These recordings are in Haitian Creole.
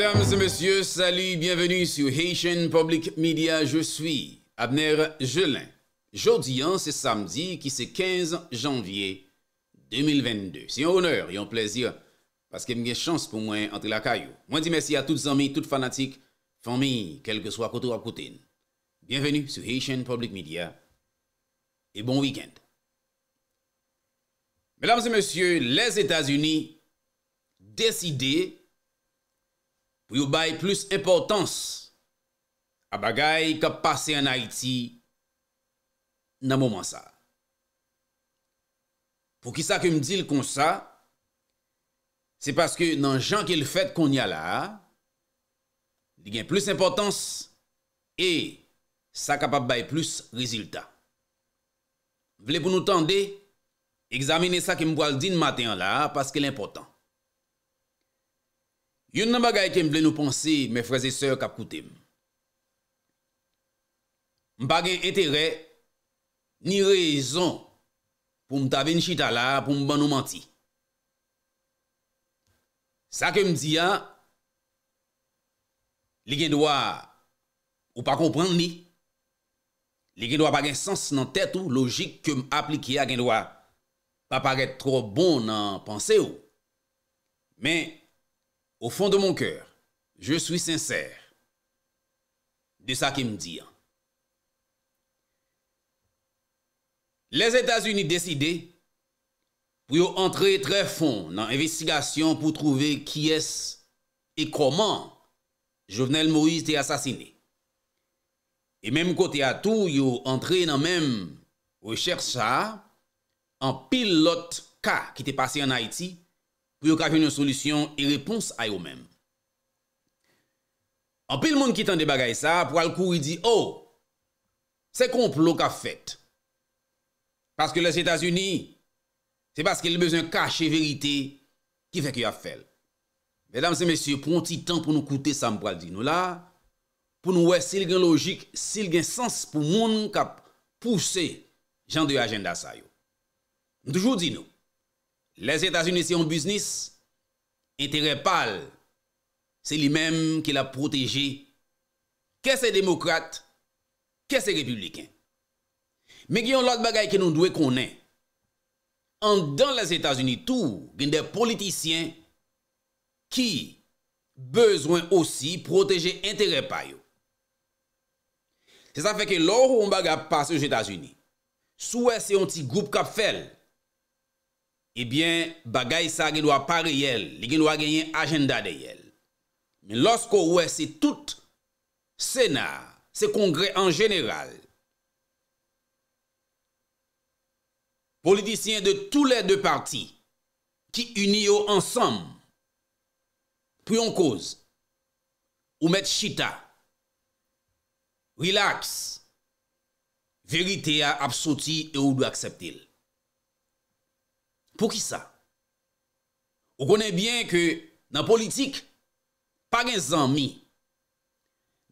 Mesdames et messieurs, salut, bienvenue sur Haitian Public Media. Je suis Abner Jelin. Jeudi, hein, c'est samedi qui c'est 15 janvier 2022. C'est un honneur et un plaisir parce que j'ai chance pour moi entre la caillou. Moi je dis merci à toutes les amis, toutes fanatiques, famille, quel que soit côté à côté. Bienvenue sur Haitian Public Media et bon week-end. Mesdames et messieurs, les États-Unis décidé pou yo bay plus importans a bagay ka pase an Haiti nan mouman sa. Pou ki sa ke mdil kon sa, se paske nan jan ke l fèt kon ya la, di gen plus importans e sa kapab bay plus rezultat. Vle pou nou tan de examine sa ke mbo al din maten la paske l importans. Yon nan bagay kem vle nou ponse me freze seur kap koutem. M bagen etere ni rezon pou m tave n chitala pou m ban nou manti. Sa kem diya, li gen doa ou pa komprend ni, li gen doa bagen sens nan tetou logik kem aplike a gen doa pa paret tro bon nan ponse ou. Men, Ou fon de moun kèr, je soui sènsèr de sa ki m di an. Les Etats-Unis décidé pou yo antre tre fon nan investigasyon pou trouve ki es e koman Jovenel Moïse te asasine. E menm kote a tou, yo antre nan menm ou e chersha an pilot ka ki te pase an Haiti. pou yo kaje nou solisyon e repons a yo men. An pi l moun ki tan de bagay sa, pou al kouri di, oh, se komplo ka fet. Paske les Etats-Unis, se paske l bezon kache verite, ki fek yo a fel. Mesdames et messieurs, pou an ti tan pou nou koute sambo al di nou la, pou nou we sil gen logik, sil gen sens pou moun nou ka pousse jan de agenda sa yo. Ndoujou di nou, Les Etats-Unis si yon biznis, intere pal, se li menm ki la proteje ke se demokrate, ke se republikan. Me gen yon lot bagay ki nou dwe konen, an dan les Etats-Unis tou, gen de politisyen ki bezwen osi proteje intere payo. Se sa feke lor ou m baga pase yon Etats-Unis, souwe se yon ti goup kap fel, ebyen eh bagay sa gen wapare yel, li gen wagen yen ajenda de yel. Men losko wè se tout sena, se kongre en general, politisyen de tou lè dè parti ki uni yo ansam, pou yon koz, ou mèt chita, relax, verite a apsoti e ou dwe akseptil. Pou ki sa? Ou konen byen ke nan politik, pa gen zan mi,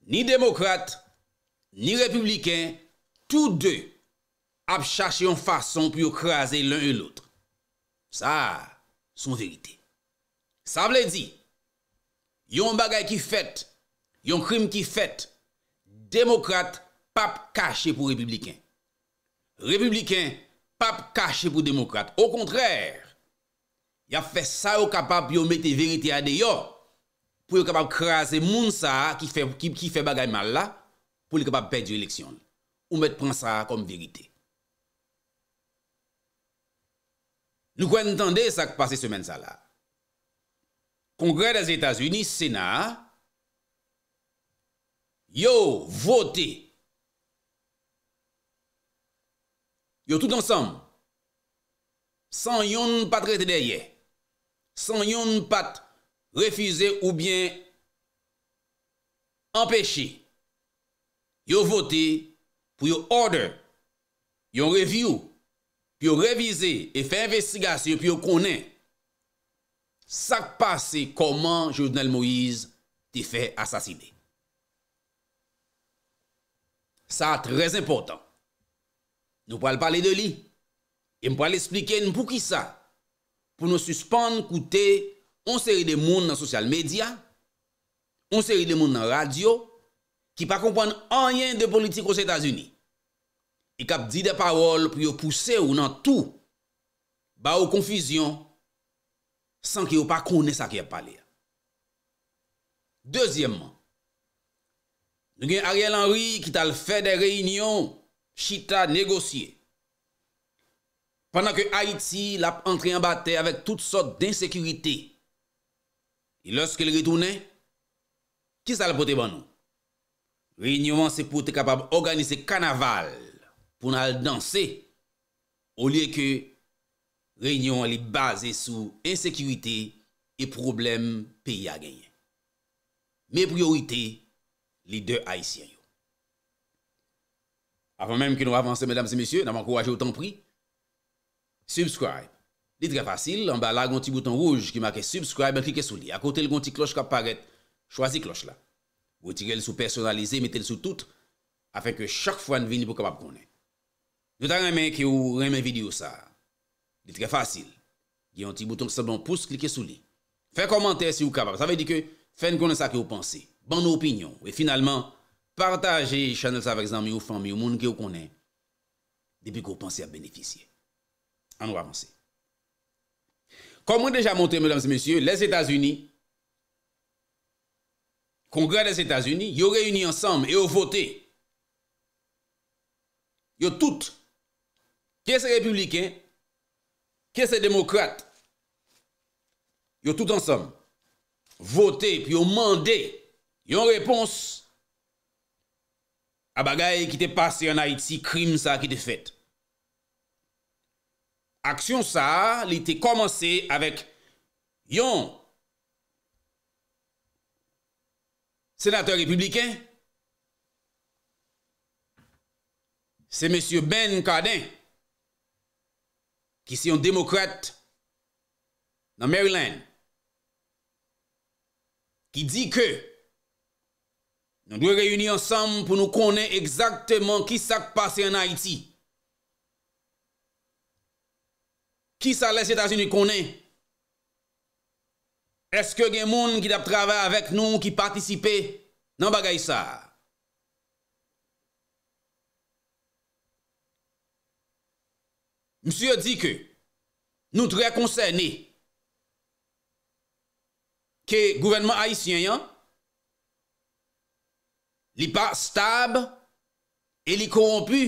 ni demokrate, ni republiken, tou de ap chache yon fason pou yo krasen l'un yon loutre. Sa, son verite. Sa blè di, yon bagay ki fète, yon krim ki fète, demokrate pap kache pou republiken. Republiken, pa pou kache pou demokrate. Au kontrèr, ya fè sa ou kapap yo mette verite ade yo, pou yo kapap krasè moun sa, ki fè bagayman la, pou li kapap pèdjou lèksyon. Ou mette pran sa kom verite. Nou kwen n'tande sa kpase semen sa la, kongred as Etats-Unis, Sena, yo votè, yo tout ansam, san yon pat rete deye, san yon pat refize ou bien empeshi, yo vote pou yo order, yo review, pou yo revize, e fe investigasyon, pou yo konen, sak pase koman Joudenel Moïse te fe asasine. Sa trez important. Nou pou al pale de li. E m pou al esplike nou pou ki sa. Pou nou suspande koute on seri de moun nan sosyal media, on seri de moun nan radio, ki pa kompon anyen de politik ou se Etats-Unis. E kap di de parol pou yo pousse ou nan tout ba ou konfisyon san ki yo pa kone sa ki ap pale. Dezyemman, nou gen Ariel Henry ki tal fe de reinyon Chita negosye. Pendan ke Haiti la entri en bate avèk tout sot d'insekurite. I lòs ke li ritounè, ki sa la pote ban nou? Réunion an se pou te kapab organize kanaval pou nan al danse ou liè ke Réunion an li baze sou insekurite e problem pe ya genye. Me priorite li de Haitien yo. Afan menm ki nou avanse, mèdames et monsye, naman kouwaje ou tan pri. Subscribe. Li tre fasil, an ba la gonti bouton rouge ki make subscribe, an kike sou li. A kote l gonti kloche kap paret, chwazi kloche la. Votire l sou personalize, mette l sou tout, afen ke chak fwa n vin pou kapap konen. Nou ta remen ki ou remen video sa. Li tre fasil. Gionti bouton ksebon pouce, klike sou li. Fè komante si ou kapap. Sa ve di ke fèn konen sa ki ou pense. Ban nou opinyon. Ou e finalman, Partagez channel avec avec amis ou famille ou monde qui vous connaissez. Depuis que vous pensez à bénéficier. On nous avancer. Comme on déjà montré, mesdames et messieurs, les États-Unis, Congrès des États-Unis, ils ont réuni ensemble et ont voté. Ils ont tout. Qu'est-ce républicain? Qui ce démocrate? Ils ont tout ensemble. Voté, puis ils ont demandé. Ils ont réponse a bagay ki te pase an Haiti, krim sa ki te fete. Aksyon sa, li te komanse avèk yon senatèr republikèn, se mèsyou Ben Kaden, ki si yon demokrate nan Maryland, ki di ke Nou dwe reyouni ansam pou nou konen egzakteman ki sak pase en Haiti. Ki sa les Etats-Unis konen? Eske gen moun ki dap trave avek nou ki patisipe nan bagay sa? Msyo di ke nou tre konse ne ke gouvenman Haitien yon li pa stab e li korompu.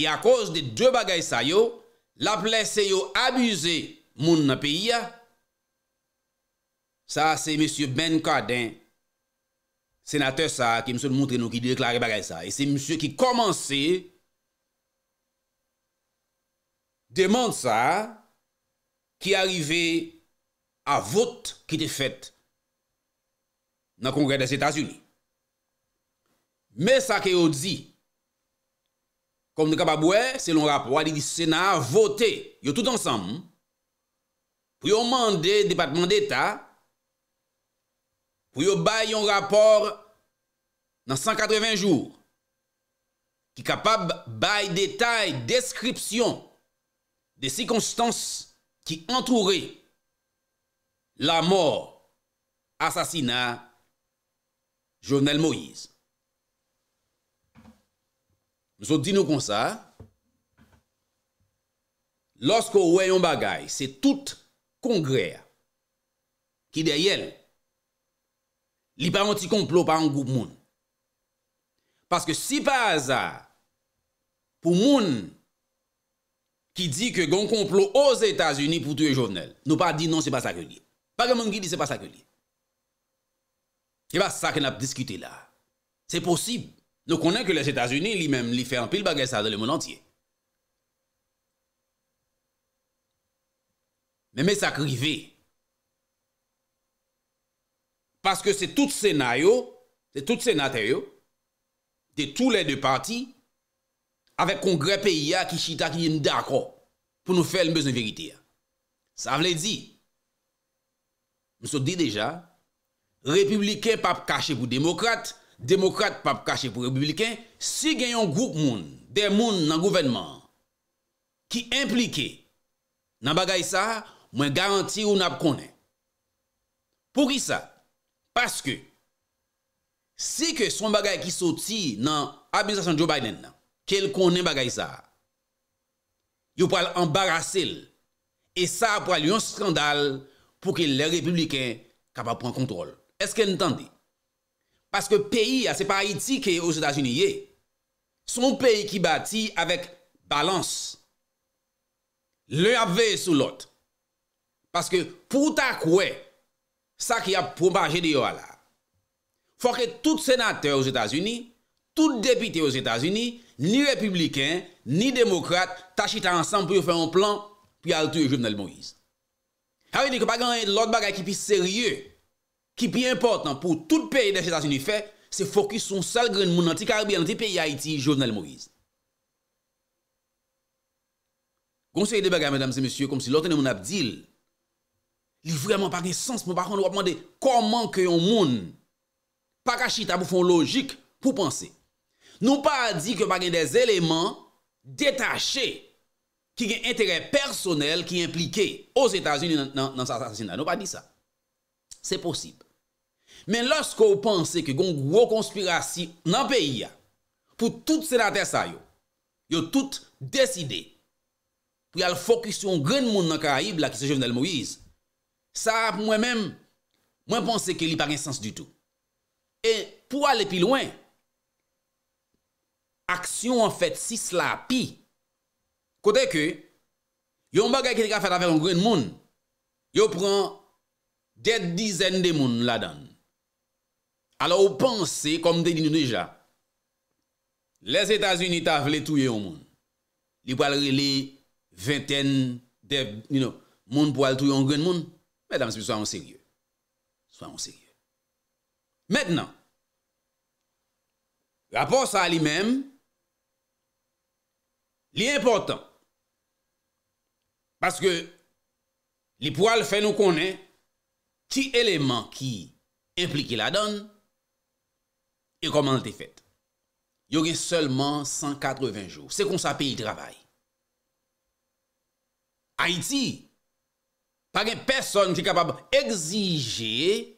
E a koz de dwe bagay sa yo, la plese yo abuze moun nan peyi ya. Sa se M. Ben Kaden, senater sa, ki mse moun tre nou ki deklari bagay sa. E se mse ki komanse deman sa ki arive a vot ki te fet nan kongre de S.A. li. Mè sa ke yo dzi, kom nou kapab wè, e, selon rapor alè di sèna, votè yo tout ansam, pou yo mandè depatman d'Etat, pou yo bay yon rapor nan 180 jou, ki kapab bay detay, deskripsyon, de sikonstans ki antoure la mor asasina jounel Moïse. Zot di nou kon sa, losko weyon bagay, se tout kongre, ki dey el, li pa anti-komplo pa an goup moun. Paske si pa aza, pou moun, ki di ke gon komplo ose Etasuni pou touye jovenel, nou pa di non se pa sakye li. Pa gen moun ki di se pa sakye li. Ki e pa sakye nap diskute la. Se posib, Nou konen ke les Etats-Unis li men li fè anpil bagè sa de le moun antyè. Mè mè sa krive. Paske se tout senay yo, se tout senatè yo, de tout lè dè parti, avèk kongrepe ya ki chita ki yon dè akro, pou nou fè l'mezen verite ya. Sa vle di, mè so di deja, republikè pa kache pou demokrate, demokrate pap kache pou republiken, si gen yon grouk moun, den moun nan gouvenman, ki implike nan bagay sa, mwen garanti ou nap konen. Pou ki sa? Paske, si ke son bagay ki soti nan abinistasyon Joe Biden nan, ke l konen bagay sa, yon pral ambarase l, e sa pral yon skandal pou ke l republiken kapap pran kontrol. Eske ntande? Paske peyi a, se pa iti ke yo ou Zeta Zuni ye, son peyi ki bati avèk balans, lè avè sou lot. Paske pou ta kwe, sa ki ap pou baje di yo ala, fò ke tout senate ou Zeta Zuni, tout depite ou Zeta Zuni, ni republiken, ni demokrate, tashi ta ansan pou yo fè an plan, pou yo alte yo jounel mouiz. Ha wè di ki pa gen yon lot bagay ki pi seryeu, Ki pi importan pou tout peyi des Etats-Unis fe, se fokis son salgren moun nanti Karabiyan, nanti peyi Haiti, Jovenel Moïse. Gonsye y debega, mesdames et messieurs, kom si lote ne moun abdil, li vreman pa gen sens moun, pa kon nou ap mwande, koman ke yon moun pakashi tabou fon logik pou non panse. Nou pa di ke pa gen des eleman detache ki gen entere personel ki implike os Etats-Unis nan sa sasina. Nou pa di sa. Se posib. Men loske ou panse ke goun gwo konspirasi nan peyi ya, pou tout senater sa yo, yo tout deside, pou yal fokus yon gwen moun nan Karayib la ki sejevnel Moïse, sa ap mwen mèm, mwen panse ke li pa gen sens du tout. E pou ale pi lwen, aksyon an fèt si sla pi, kote ke, yon bagay ki li ka fèt avè yon gwen moun, yo pran dè dizen de moun la dan. alo ou panse, kom deni nou deja, les Etats-Unis ta vle touye ou moun, li pou alre li venten, moun pou al touye ou gen moun, mèdame se mi swa monserye. Swa monserye. Mèdman, rapos a li mèm, li e important, paske, li pou al fe nou konen, ti eleman ki implike la donn, yon komante fèt. Yon gen selman 180 jou. Se kon sa peyi travay. Haiti, pa gen peson ki kapab exije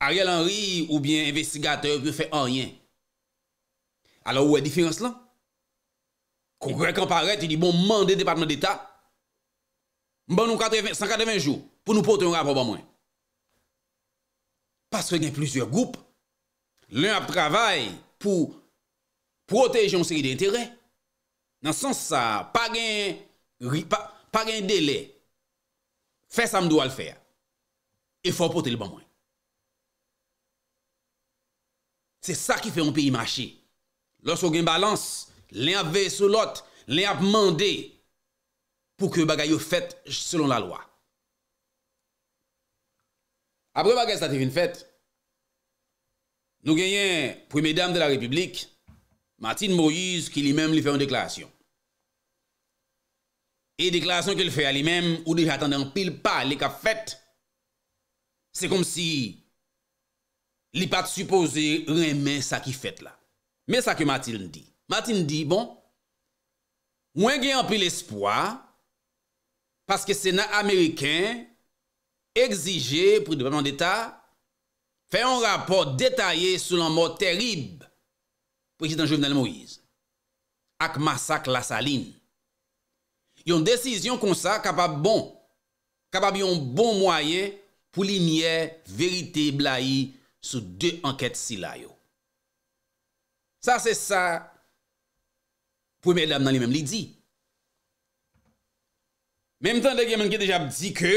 Ariel Henry ou bien investigateur pou fè an ryen. Alors ou e difirense lan? Kon kwen komparet, yon bon mande depatman d'Etat, mban nou 180 jou pou nou poten rapopan mwen. Paske gen plouzyor goup, Len ap travay pou protej yon seri de enteren, nan sans sa, pa gen dele, fe sa mdou al fer, e fò pote li ban mwen. Se sa ki fe yon pi yi mache, lòs wò gen balans, len ap ve sou lot, len ap mande, pou ke bagay yo fèt selon la lwa. Apre bagay sa te vin fèt, Nou genyen, pou mèdame de la republik, Matin Moïse ki li mèm li fè an deklaasyon. E deklaasyon ki li fè an li mèm, ou li l'attendè an pil pa, li ka fèt, se kom si li pat suppose rèmè sa ki fèt la. Mè sa ke Matin di. Matin di, bon, mwen genyen an pil espoi, paske sè nan amèrikèn, egzijè pou dupèmèm d'état, fè yon rapor detayè sou lan mò terib pou iti dan Jouvenel Moïse ak masak la salin. Yon desisyon kon sa kapab bon, kapab yon bon mwaye pou linye verite blai sou de anket si la yo. Sa se sa pou mè lèm nan li mèm li di. Mèm tan de gèmen ki de jap di ke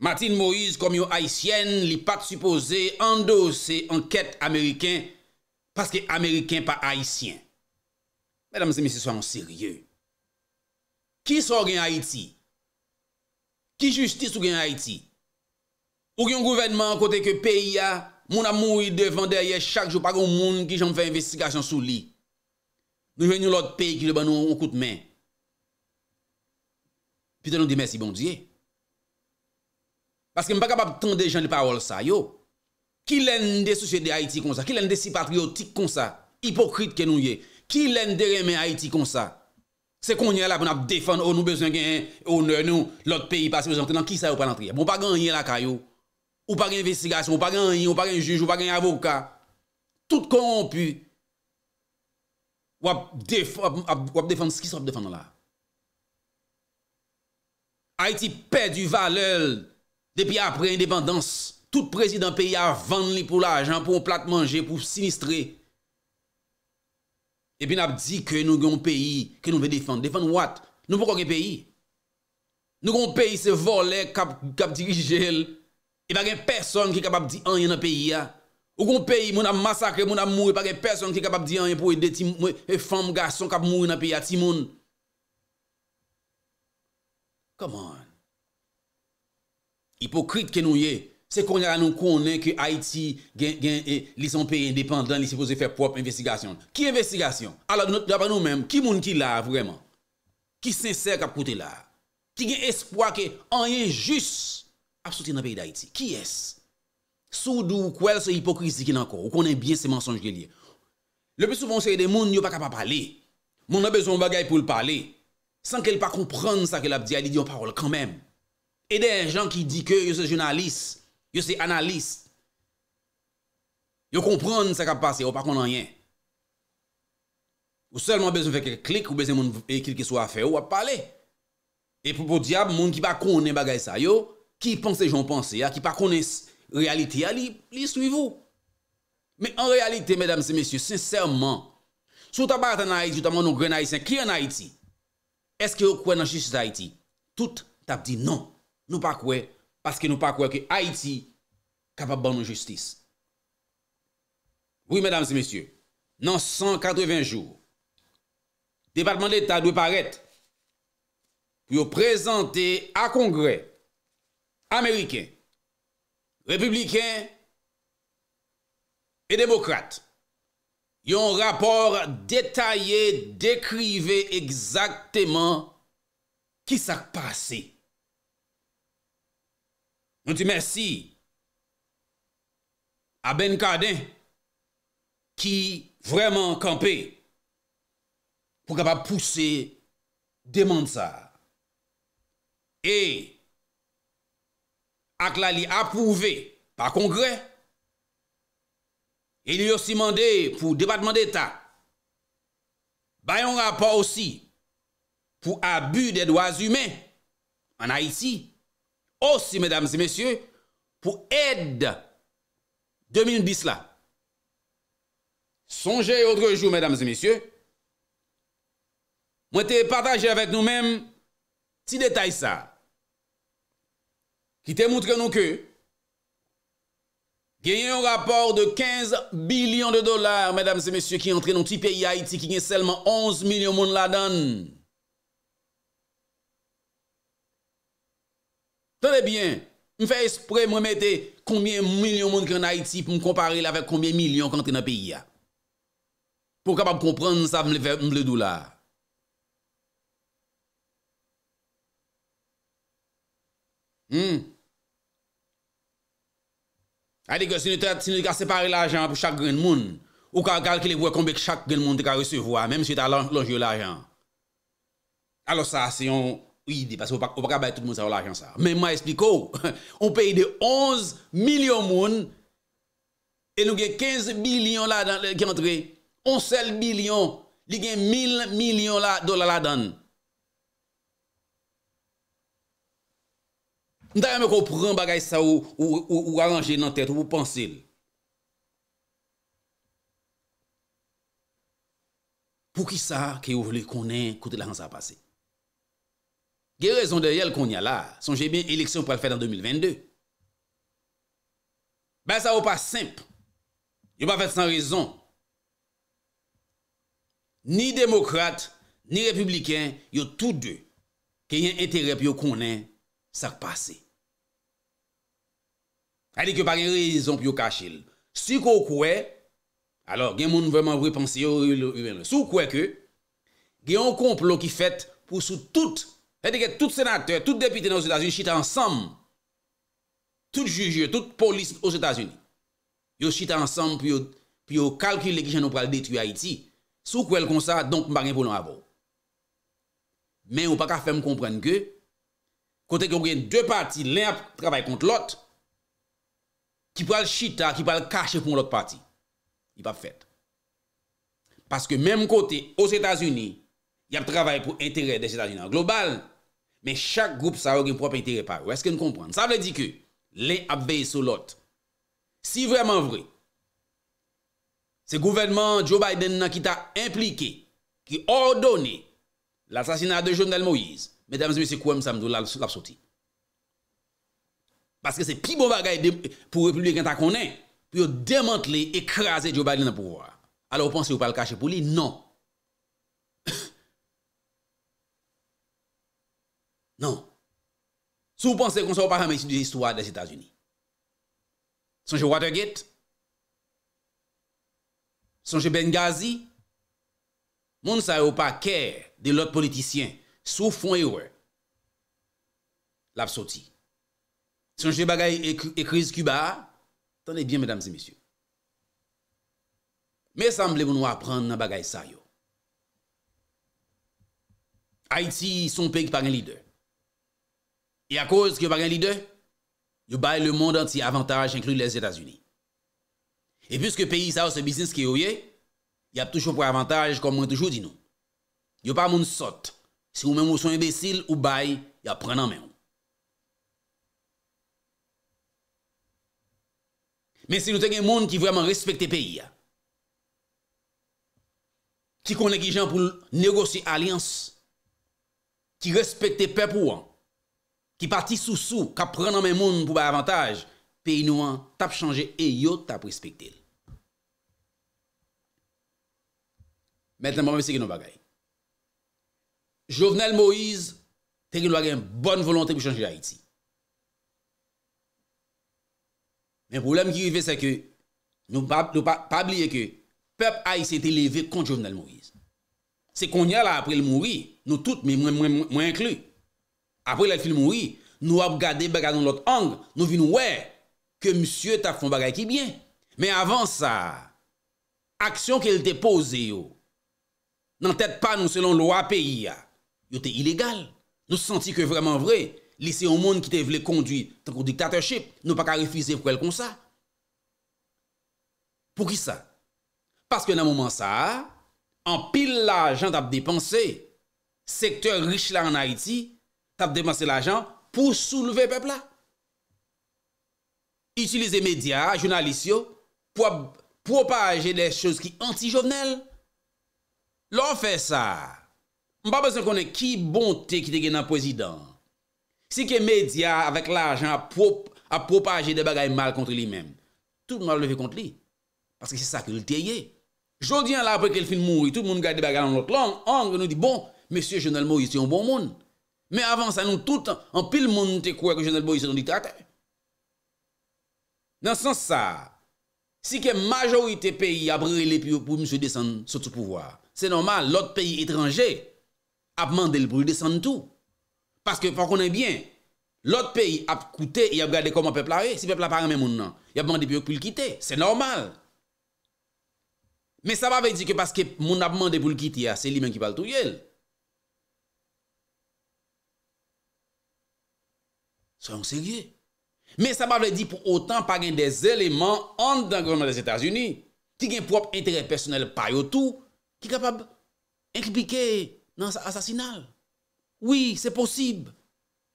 Matin Moïse kom yon Haitien li pat suppose endose anket Ameriken paske Ameriken pa Haitien. Mèdam se mi se so an serye. Ki so gen Haiti? Ki justice ou gen Haiti? Ou gen gouvernement kote ke peyi a? Moun amou y devan derye chak jopak ou moun ki jom fe investikasyon sou li. Nou jwen yon lot peyi ki le ban nou an koute men. Pi te nou di mèsi bondyey. Aske m pa kapap ton de jen li pa wol sa yo. Ki len de sosyet de Haiti kon sa? Ki len de si patriotik kon sa? Hipokrit ke nou ye? Ki len de remen Haiti kon sa? Se konye la pou nou ap defan ou oh, nou bezwen gen, ou nou lout peyi pasi bezwen gen, nan ki sa yo pan antre ya? Bon, ou pa gen yi la ka yo? Ou pa gen investigasyon? Ou pa gen yi? Ou pa gen juj? Ou pa gen avoka? Tout kon pou wap defan, wap defan, wap defan skis wap defan la. Haiti pey du valeul Depi apre indepandans, tout prezident peyi a vande li pou la ajan pou ou plat manje, pou sinistre. Epi nap di ke nou gen ou peyi, ke nou ve defan. Defan wat? Nou pou kon gen peyi? Nou gen ou peyi se vole kap dirijel. E pa gen person ki kap ap di anye nan peyi ya. Ou gen ou peyi moun a masakre, moun a mouye, pa gen person ki kap ap di anye pou e fem gason kap mouye nan peyi ya. Ti moun. Come on. Hipokrit ke nou ye, se konye anon konnen ke Haiti gen e, li son pe independant li se fose fe prop investigasyon. Ki investigasyon? A la do not daba nou menm, ki moun ki la vwèman? Ki se ser kap koute la? Ki gen espoa ke anye juss ap soti nan peyi d'Haiti? Ki es? Sou dou kwen se hipokrit diken ankon? Ou konnen bien se mensonj gen li? Le pe sou fon se yede moun yo pa kap ap pale. Moun an bezon bagay pou l pale. San ke l pa kompran sa ke l ap di, alidi yon parol kanmenm. E de jen ki di ke yo se jenalist, yo se analist, yo kompron se kap pase, yo pa konan yen. Ou selman bezon feke klik, ou bezon moun ekil ki sou afe, yo ap pale. E pou pou diya, moun ki pa konen bagay sa, yo, ki pon se jen pon se, ya, ki pa konen realiti, ya, li sui vou. Me en realiti, medam se mesye, sensèrman, sou ta bat anayit, yo ta moun nou grenayit, se kli anayit, eske yo kwen anjit anayit, tout tap di non. Nou pa kwe, paske nou pa kwe ki Haïti kapap ban nou justice. Oui, mesdames et messieurs, nan 180 jours, Departement de l'Etat dwe paret pou yo prezante a Kongre, Amerikè, Republikè, et Démocrate, yon rapport détaillé dékrive exactèman ki sa kpasey. Moun ti mersi a Ben Kaden ki vreman kampe pou ka pa pousse deman sa. E ak la li apouve pa kongre e li yosi mande pou debatman deta bayon rapor osi pou abu de dwaz humen an a isi osi, mèdames et mèsyè, pou ed 2000 bis la. Sonje, autrejou, mèdames et mèsyè, mwen te pataje avèk nou mèm, ti detay sa, ki te moutre nou ke, genye yon rapport de 15 bilion de dolar, mèdames et mèsyè, ki yon tre nou ti peyi Haiti, ki genye selman 11 milion moun la danne. Tonè byen, mwen fè esprè mwen mette koumyen milyon moun ki an Haiti pou mwen kompare la vek koumyen milyon kante nan peyi ya. Pou kapap mwen komprende, sa mwen lèvè mwen lè dou la. Hmm? Adèkè, si nou kè separe l'ajan pou chak gen moun, ou kè akalkele vwe koumbe kè chak gen moun te kè recevwa, mèm si ou ta lanjè l'ajan. Alò sa, si yon... Ou yi di, parce ou pa kabay tout moun sa ou la ajan sa. Men mwa espliko, ou pe yi di 11 milyon moun, e nou gen 15 bilyon la dan ki antre, 11 bilyon, li gen 1000 milyon la dola la dan. Ndare mwen konpren bagay sa ou, ou aranje nan tet, ou ponsel. Pou ki sa ke ou vle konen kote la ajan sa pase? gen rezon de yal kon yal la, son jen ben eleksyon pou al fèd an 2022. Ben sa ou pa simp, yo pa fèd san rezon, ni demokrate, ni republiken, yo tout de, ke yon enterep yo konen, sakpase. Ali ke pa gen rezon pou yo kachil, si kou kouè, alo gen moun vèman vwe pansi, yo kouè kouè, gen yon komplon ki fèt, pou sou tout republiken, Fè di kè tout sénate, tout depite nan os Etats-Unis, chita ansam. Tout jujye, tout polis os Etats-Unis. Yo chita ansam, pou yo kalkile ki chan nou pral detru Haiti. Sou kouèl kon sa, donk mba gen pou nou avou. Men yo pa ka fèm komprenn kè. Kote kè ou gen dwe pati, lè a travay kont l'ot. Ki pral chita, ki pral kache pou l'ot pati. Y pa fèt. Paske mèm kote os Etats-Unis, y ap travay pou enterè des Etats-Unis nan global. Men chak goup sa ou gen propente repa, ou eske nou kompran? Sa vle di ke, le apbeye sou lot. Si vreman vre, se gouvenman Joe Biden nan ki ta implike, ki ordone l'assasinat de joun del Moïse, mesdames et messieurs, kouem sa mdou la sou kap soti. Paske se pi bon bagay pou republikan ta konen, pou yo demantle, ekrase Joe Biden nan pouwa. Alo ou pon se ou pal kache pou li? Non. Non. S'ou pwense kon sa w pa ram eti de l'histoire des Etats-Unis. S'on jè Watergate. S'on jè Benghazi. Moun sa w pa kèr de l'ot politisyen. S'ou foun e wè. La pso ti. S'on jè bagay ekriz Cuba. Tane bien, mesdames et messieurs. Mè sanble moun w apren nan bagay sa yo. Haiti son pek par en lider. E a kouz ki yo pa gen lide, yo bay le moun anti avantaj inklu les Etats-Unis. E pwiske peyi sa ou se biznis ki yo ye, yo ap touchou pou avantaj kon moun touchou di nou. Yo pa moun sot, si moun moun sou imbesil, yo bay, yo ap prenan men. Men si nou ten gen moun ki vreman respekte peyi ya, ki konen ki jan pou negosi alians, ki respekte pe pou an, ki parti sou-sou kap pren nan men moun pou bay avantaj, pe inouan tap chanje e yot tap respectel. Met nan mwame se gen nou bagay. Jouvenel Moïse ten gen nou waga yon bon volante pou chanje Haiti. Men poulem ki yon ve se ke, nou pabliye ke, pep ay se te leve kont Jouvenel Moïse. Se kon ya la apre l'mouwi, nou tout me mwen kluy. Apre la filmoui, nou ap gade baga nan lot angr, nou vi nou wè ke msye tap fon bagay ki byen. Men avan sa, aksyon ke l te pose yo, nan tet pa nou selon lwa peyi ya, yo te ilegal. Nou senti ke vreman vre, lise yon moun ki te vle kondwi tan kou diktataship, nou pa ka refize pou el kon sa. Pou ki sa? Paske nan mouman sa, an pil la jant ap depanse, sektor riche la an Haiti, tap demase l'ajan pou souleve pepla. Utilize media, jounalisyon, pou apropaje les chouz ki anti-jouvenel. Lò, fè sa. Mba bezè konè ki bonte ki te gen nan prezident. Si ke media avèk l'ajan apropaje de bagay mal kontri li men. Tout mwen apleve kontri. Paskè se sa ki l'teyye. Joudi an la apre ke l'fil moui, tout mwen gade bagay nan lòt lang. Ang, nou di, bon, M. Jounal Moui, si yon bon moun. Moun. Men avans an nou tout an pil moun te kwa kon jenel bo y se ton di trate. Nan sans sa, si ke majorite peyi ap brele piyo pou mswe desen sot sou pouvoar. Se normal, lot peyi etranje ap mande li pou desen tou. Paske pou konen bien, lot peyi ap koute y ap gade koman peplare. Si peplare men moun nan, y ap mande piyo pou li kite. Se normal. Men sa pa vey di ke paske moun ap mande pou li kite, y ase li men ki pal tou yel. Se normal. Sra yon serye. Men sa ba vle di pou otan pa gen des eleman an dan gouvernement des Etats-Unis ti gen prop interè personel pa yo tou ki kapab implike nan asasinal. Oui, se posib.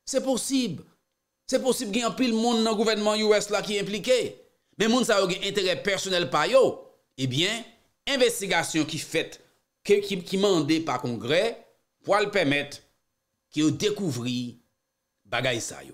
Se posib. Se posib gen apil moun nan gouvernement US la ki implike. Men moun sa w gen interè personel pa yo. Ebyen, investigasyon ki fèt ki mande pa kongre pou al pemet ki yo dekouvri bagay sa yo.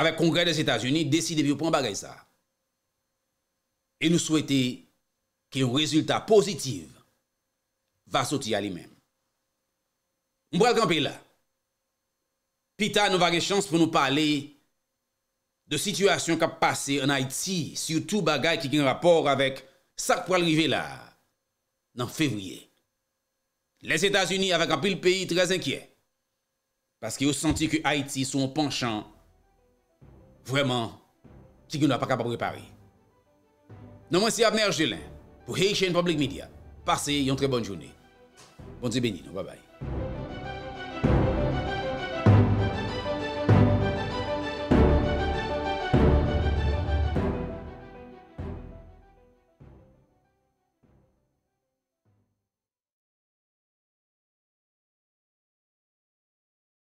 avèk kongrel des Etats-Unis, desi debi ou pou an bagay sa. E nou souwete ki ou rezultat pozitiv va soti alimèm. Mbwa l'kampi la, pita nou vage chans pou nou pale de situasyon kap pase an Haïti si ou tou bagay ki gen rapor avèk sa kwa l'rive la nan fevriye. Les Etats-Unis avèk anpil peyi trèz enkyè, paske ou santi ki Haïti sou an panchant Vreman, ti goun la pa kapabre pari. Nan mwen si apnerj de lèn, pou hey chen public media, pase yon tre bon jouni. Bon zi benin, wabay.